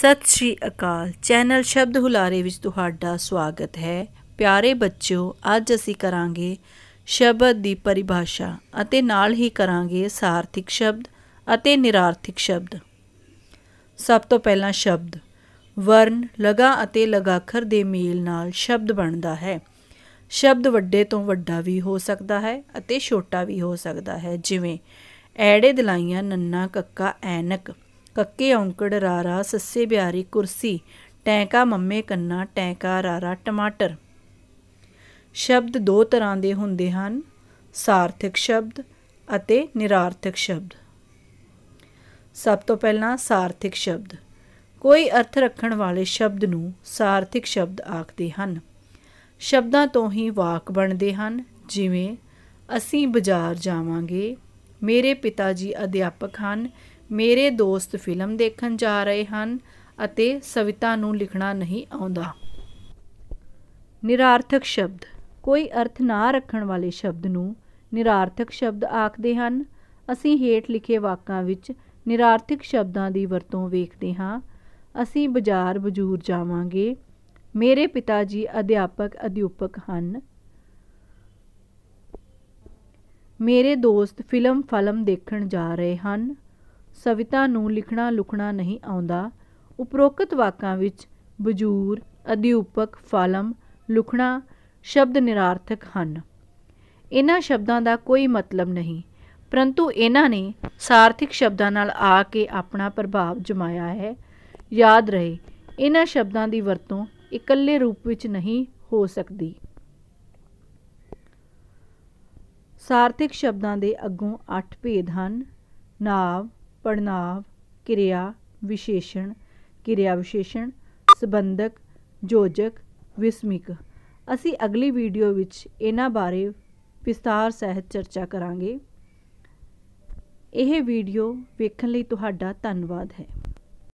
ਸਤਿ ਸ਼੍ਰੀ ਅਕਾਲ ਚੈਨਲ ਸ਼ਬਦ ਹੁਲਾਰੇ ਵਿੱਚ ਤੁਹਾਡਾ ਸਵਾਗਤ ਹੈ ਪਿਆਰੇ ਬੱਚਿਓ ਅੱਜ ਅਸੀਂ ਕਰਾਂਗੇ ਸ਼ਬਦ ਦੀ ਪਰਿਭਾਸ਼ਾ ਅਤੇ ਨਾਲ ਹੀ ਕਰਾਂਗੇ ਸਾਰਥਿਕ ਸ਼ਬਦ ਅਤੇ ਨਿਰਾਰਥਿਕ ਸ਼ਬਦ ਸਭ ਤੋਂ ਪਹਿਲਾਂ ਸ਼ਬਦ ਵਰਨ ਲਗਾ ਅਤੇ ਲਗਾਖਰ ਦੇ ਮੇਲ ਨਾਲ ਸ਼ਬਦ ਬਣਦਾ ਹੈ ਸ਼ਬਦ ਵੱਡੇ ਤੋਂ ਵੱਡਾ ਵੀ ਹੋ ਸਕਦਾ ਹੈ ਅਤੇ ਛੋਟਾ ਵੀ ਹੋ ਸਕਦਾ ਹੈ ਜਿਵੇਂ ਐੜੇ ਦਲਾਈਆਂ ਨੰਨਾ ਕੱਕਾ ਐਨਕ ਕੱਕੇ ਔਂਕੜ ਰਾਰਾ ਸੱਸੇ ਬਿਆਰੀ ਕੁਰਸੀ ਟੈਂਕਾ ਮੰਮੇ ਕੰਨਾ ਟੈਂਕਾ ਰਾਰਾ ਟਮਾਟਰ ਸ਼ਬਦ ਦੋ ਤਰ੍ਹਾਂ ਦੇ ਹੁੰਦੇ ਹਨ ਸਾਰਥਕ ਸ਼ਬਦ ਅਤੇ ਨਿਰਾਰਥਕ ਸ਼ਬਦ ਸਭ ਤੋਂ ਪਹਿਲਾਂ ਸਾਰਥਕ ਸ਼ਬਦ ਕੋਈ ਅਰਥ ਰੱਖਣ ਵਾਲੇ ਸ਼ਬਦ ਨੂੰ ਸਾਰਥਕ ਸ਼ਬਦ ਆਖਦੇ ਹਨ ਸ਼ਬਦਾਂ ਤੋਂ ਹੀ ਵਾਕ ਬਣਦੇ ਹਨ ਜਿਵੇਂ ਅਸੀਂ ਬਾਜ਼ਾਰ ਜਾਵਾਂਗੇ ਮੇਰੇ ਪਿਤਾ ਜੀ ਅਧਿਆਪਕ ਹਨ ਮੇਰੇ ਦੋਸਤ ਫਿਲਮ ਦੇਖਣ ਜਾ ਰਹੇ ਹਨ ਅਤੇ ਸਵਿਤਾ ਨੂੰ ਲਿਖਣਾ ਨਹੀਂ ਆਉਂਦਾ ਨਿਰਾਰਥਕ ਸ਼ਬਦ ਕੋਈ ਅਰਥ ਨਾ ਰੱਖਣ ਵਾਲੇ ਸ਼ਬਦ ਨੂੰ ਨਿਰਾਰਥਕ ਸ਼ਬਦ ਆਖਦੇ ਹਨ ਅਸੀਂ ਹੇਠ ਲਿਖੇ ਵਾਕਾਂ ਵਿੱਚ ਨਿਰਾਰਥਕ ਸ਼ਬਦਾਂ ਦੀ ਵਰਤੋਂ ਵੇਖਦੇ ਹਾਂ ਅਸੀਂ ਬਾਜ਼ਾਰ ਬਜੂਰ ਜਾਵਾਂਗੇ ਮੇਰੇ ਪਿਤਾ ਜੀ ਅਧਿਆਪਕ ਅਧਿਉਪਕ ਹਨ ਮੇਰੇ ਦੋਸਤ ਫਿਲਮ ਫਲਮ ਦੇਖਣ ਜਾ ਰਹੇ ਹਨ ਸਵਿਤਾ ਨੂੰ ਲਿਖਣਾ ਲੁਖਣਾ ਨਹੀਂ ਆਉਂਦਾ ਉਪਰੋਕਤ ਵਾਕਾਂ ਵਿੱਚ ਬਜੂਰ ਅਧਿਉਪਕ ਫਾਲਮ ਲੁਖਣਾ ਸ਼ਬਦ ਨਿਰਾਰਥਕ ਹਨ ਇਹਨਾਂ ਸ਼ਬਦਾਂ ਦਾ ਕੋਈ ਮਤਲਬ ਨਹੀਂ ਪਰੰਤੂ ਇਹਨਾਂ ਨੇ ਸਾਰਥਿਕ ਸ਼ਬਦਾਂ ਨਾਲ ਆ ਕੇ ਆਪਣਾ ਪ੍ਰਭਾਵ ਜਮਾਇਆ ਹੈ ਯਾਦ ਰਹੇ ਇਹਨਾਂ ਸ਼ਬਦਾਂ ਦੀ ਵਰਤੋਂ ਇਕੱਲੇ ਰੂਪ ਵਿੱਚ ਨਹੀਂ ਹੋ ਸਕਦੀ ਸਾਰਥਿਕ ਸ਼ਬਦਾਂ ਦੇ ਅੱਗੋਂ 8 ਭੇਦ ਹਨ ਨਾਵ ਪੜਨਾਵ ਕਿਰਿਆ ਵਿਸ਼ੇਸ਼ਣ ਕਿਰਿਆ ਵਿਸ਼ੇਸ਼ਣ ਸੰਬੰਧਕ ਜੋਜਕ ਵਿਸਮਿਕ ਅਸੀਂ ਅਗਲੀ ਵੀਡੀਓ ਵਿੱਚ ਇਹਨਾਂ ਬਾਰੇ ਵਿਸਤਾਰ ਸਹਿਤ ਚਰਚਾ ਕਰਾਂਗੇ ਇਹ ਵੀਡੀਓ ਵੇਖਣ ਲਈ ਤੁਹਾਡਾ ਧੰਨਵਾਦ ਹੈ